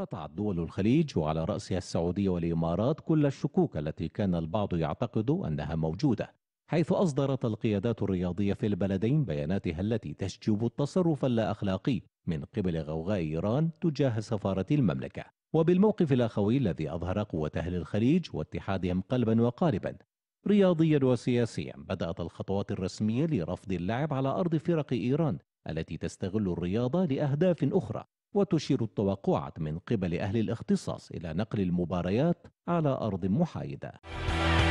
قطعت دول الخليج وعلى رأسها السعودية والإمارات كل الشكوك التي كان البعض يعتقد أنها موجودة حيث أصدرت القيادات الرياضية في البلدين بياناتها التي تشجب التصرف اللا أخلاقي من قبل غوغاء إيران تجاه سفارة المملكة وبالموقف الأخوي الذي أظهر قوة أهل الخليج واتحادهم قلبا وقالبا رياضيا وسياسيا بدأت الخطوات الرسمية لرفض اللعب على أرض فرق إيران التي تستغل الرياضة لأهداف أخرى وتشير التوقعات من قبل أهل الاختصاص إلى نقل المباريات على أرض محايدة